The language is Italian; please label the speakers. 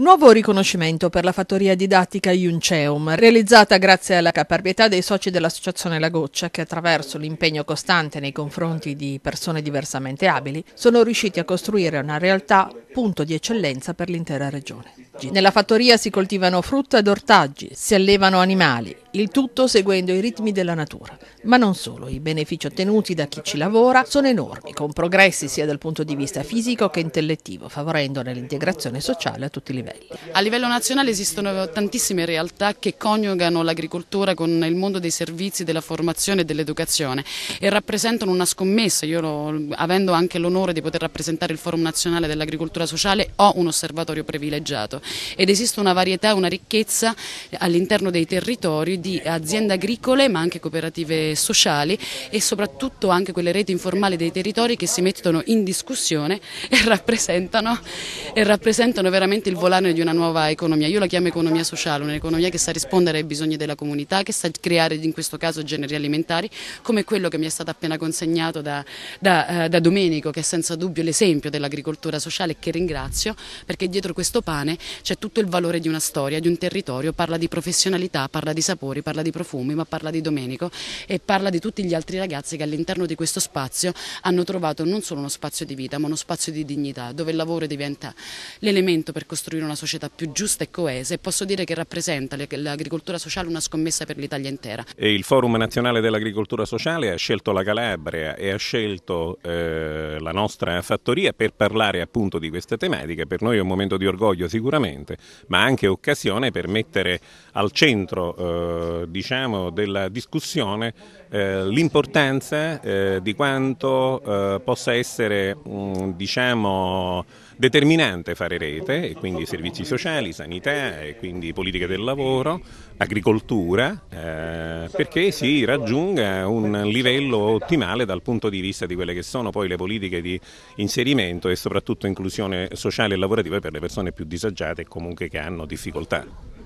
Speaker 1: Nuovo riconoscimento per la fattoria didattica Iunceum, realizzata grazie alla caparbietà dei soci dell'Associazione La Goccia, che attraverso l'impegno costante nei confronti di persone diversamente abili, sono riusciti a costruire una realtà punto di eccellenza per l'intera regione. Nella fattoria si coltivano frutta ed ortaggi, si allevano animali, il tutto seguendo i ritmi della natura. Ma non solo, i benefici ottenuti da chi ci lavora sono enormi, con progressi sia dal punto di vista fisico che intellettivo, favorendone l'integrazione sociale a tutti i livelli.
Speaker 2: A livello nazionale esistono tantissime realtà che coniugano l'agricoltura con il mondo dei servizi, della formazione e dell'educazione e rappresentano una scommessa. Io, avendo anche l'onore di poter rappresentare il Forum Nazionale dell'Agricoltura Sociale, ho un osservatorio privilegiato ed esiste una varietà, una ricchezza all'interno dei territori di aziende agricole ma anche cooperative sociali e soprattutto anche quelle reti informali dei territori che si mettono in discussione e rappresentano, e rappresentano veramente il volano di una nuova economia. Io la chiamo economia sociale, un'economia che sa rispondere ai bisogni della comunità, che sa creare in questo caso generi alimentari come quello che mi è stato appena consegnato da, da, eh, da Domenico che è senza dubbio l'esempio dell'agricoltura sociale che ringrazio perché dietro questo pane c'è tutto il valore di una storia, di un territorio, parla di professionalità, parla di sapore sapori, parla di profumi, ma parla di Domenico e parla di tutti gli altri ragazzi che all'interno di questo spazio hanno trovato non solo uno spazio di vita, ma uno spazio di dignità, dove il lavoro diventa l'elemento per costruire una società più giusta e coesa e posso dire che rappresenta l'agricoltura sociale una scommessa per l'Italia intera.
Speaker 3: E il Forum Nazionale dell'Agricoltura Sociale ha scelto la Calabria e ha scelto eh, la nostra fattoria per parlare appunto di queste tematiche, per noi è un momento di orgoglio sicuramente, ma anche occasione per mettere al centro eh, diciamo, della discussione eh, l'importanza eh, di quanto eh, possa essere mh, mm, diciamo, determinante fare rete, e quindi servizi sociali, sanità, e quindi politiche del lavoro, agricoltura, eh, perché si raggiunga un livello ottimale dal punto di vista di quelle che sono poi le politiche di inserimento e soprattutto inclusione sociale e lavorativa per le persone più disagiate e comunque che hanno difficoltà.